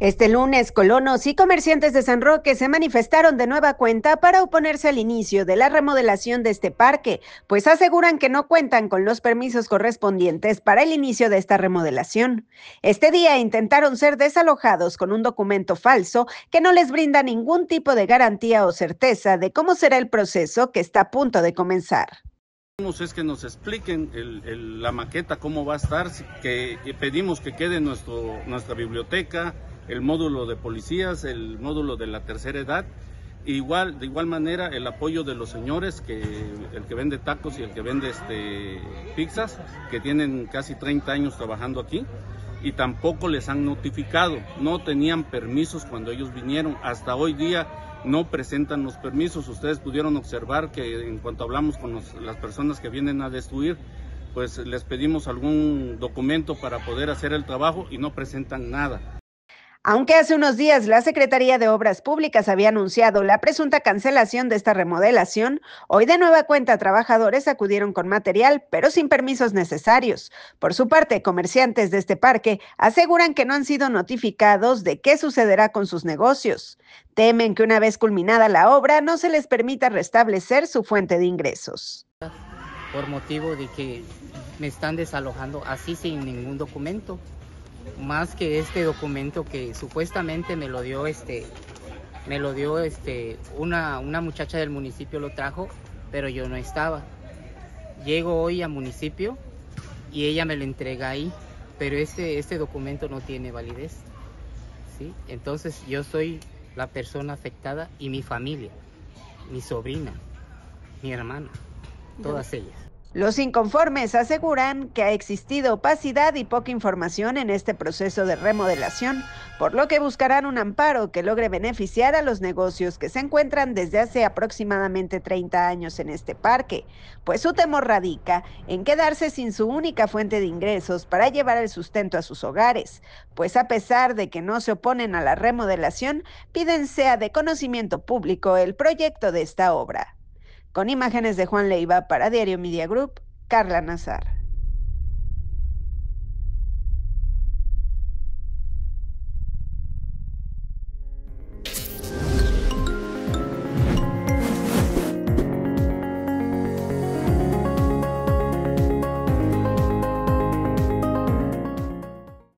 Este lunes, colonos y comerciantes de San Roque se manifestaron de nueva cuenta para oponerse al inicio de la remodelación de este parque, pues aseguran que no cuentan con los permisos correspondientes para el inicio de esta remodelación. Este día intentaron ser desalojados con un documento falso que no les brinda ningún tipo de garantía o certeza de cómo será el proceso que está a punto de comenzar es que nos expliquen la maqueta, cómo va a estar, que, pedimos que quede nuestra biblioteca, el módulo de policías, el módulo de la tercera edad. Igual, de igual manera, el apoyo de los señores, que el que vende tacos y el que vende este, pizzas, que tienen casi 30 años trabajando aquí y tampoco les han notificado. No tenían permisos cuando ellos vinieron. Hasta hoy día no presentan los permisos. Ustedes pudieron observar que en cuanto hablamos con las personas que vienen a destruir, pues les pedimos algún documento para poder hacer el trabajo y no presentan nada. Aunque hace unos días la Secretaría de Obras Públicas había anunciado la presunta cancelación de esta remodelación, hoy de nueva cuenta trabajadores acudieron con material, pero sin permisos necesarios. Por su parte, comerciantes de este parque aseguran que no han sido notificados de qué sucederá con sus negocios. Temen que una vez culminada la obra no se les permita restablecer su fuente de ingresos. Por motivo de que me están desalojando así sin ningún documento más que este documento que supuestamente me lo dio este me lo dio este una, una muchacha del municipio lo trajo, pero yo no estaba. Llego hoy al municipio y ella me lo entrega ahí, pero este, este documento no tiene validez. ¿sí? Entonces yo soy la persona afectada y mi familia, mi sobrina, mi hermana, todas ellas. Los inconformes aseguran que ha existido opacidad y poca información en este proceso de remodelación, por lo que buscarán un amparo que logre beneficiar a los negocios que se encuentran desde hace aproximadamente 30 años en este parque, pues su temor radica en quedarse sin su única fuente de ingresos para llevar el sustento a sus hogares, pues a pesar de que no se oponen a la remodelación, piden sea de conocimiento público el proyecto de esta obra. Con imágenes de Juan Leiva para Diario Media Group, Carla Nazar.